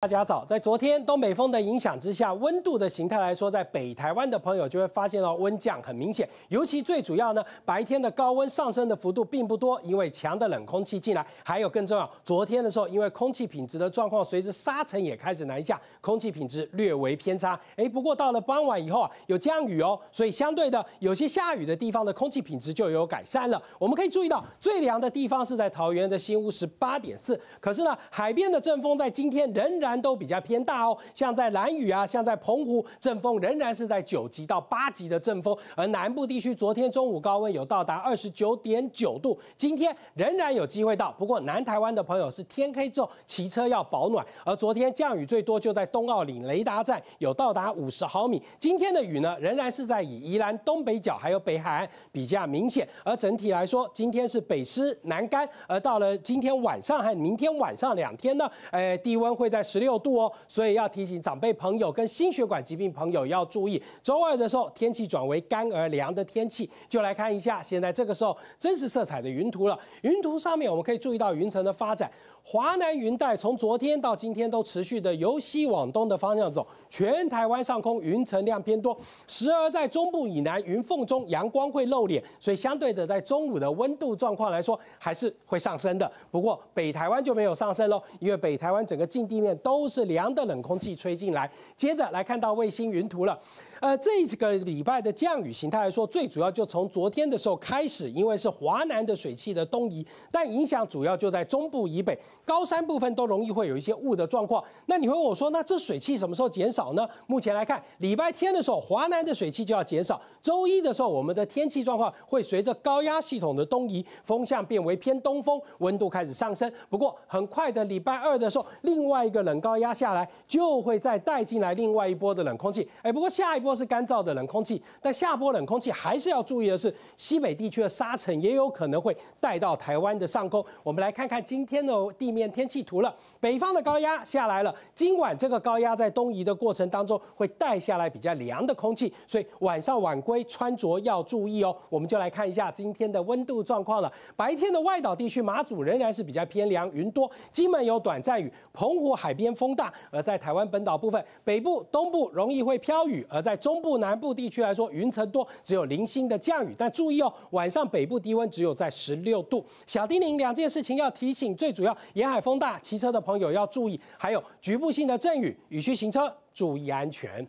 大家早，在昨天东北风的影响之下，温度的形态来说，在北台湾的朋友就会发现到温降很明显，尤其最主要呢，白天的高温上升的幅度并不多，因为强的冷空气进来，还有更重要，昨天的时候因为空气品质的状况，随着沙尘也开始南下，空气品质略微偏差。哎，不过到了傍晚以后啊，有降雨哦，所以相对的，有些下雨的地方的空气品质就有改善了。我们可以注意到，最凉的地方是在桃园的新屋，十八点四，可是呢，海边的阵风在今天仍然。都比较偏大哦，像在兰屿啊，像在澎湖，阵风仍然是在九级到八级的阵风。而南部地区昨天中午高温有到达二十九点九度，今天仍然有机会到。不过南台湾的朋友是天黑之后骑车要保暖。而昨天降雨最多就在东澳岭雷达站有到达五十毫米。今天的雨呢，仍然是在以宜兰东北角还有北海岸比较明显。而整体来说，今天是北湿南干，而到了今天晚上还有明天晚上两天呢，诶，低温会在十。六度哦，所以要提醒长辈朋友跟心血管疾病朋友要注意。周二的时候，天气转为干而凉的天气，就来看一下现在这个时候真实色彩的云图了。云图上面我们可以注意到云层的发展，华南云带从昨天到今天都持续的由西往东的方向走。全台湾上空云层量偏多，时而在中部以南云缝中阳光会露脸，所以相对的在中午的温度状况来说，还是会上升的。不过北台湾就没有上升喽，因为北台湾整个近地面。都是凉的冷空气吹进来，接着来看到卫星云图了。呃，这个礼拜的降雨形态来说，最主要就从昨天的时候开始，因为是华南的水汽的东移，但影响主要就在中部以北，高山部分都容易会有一些雾的状况。那你问我说，那这水汽什么时候减少呢？目前来看，礼拜天的时候，华南的水汽就要减少。周一的时候，我们的天气状况会随着高压系统的东移，风向变为偏东风，温度开始上升。不过很快的礼拜二的时候，另外一个冷高压下来，就会再带进来另外一波的冷空气。哎，不过下一波是干燥的冷空气，但下波冷空气还是要注意的是，西北地区的沙尘也有可能会带到台湾的上空。我们来看看今天的地面天气图了，北方的高压下来了，今晚这个高压在东移的过程当中会带下来比较凉的空气，所以晚上晚归穿着要注意哦。我们就来看一下今天的温度状况了，白天的外岛地区马祖仍然是比较偏凉，云多，金门有短暂雨，澎湖海边风大，而在台湾本岛部分，北部、东部容易会飘雨，而在中部、南部地区来说，云层多，只有零星的降雨。但注意哦，晚上北部低温只有在十六度。小叮咛，两件事情要提醒：最主要，沿海风大，骑车的朋友要注意；还有局部性的阵雨，雨区行车注意安全。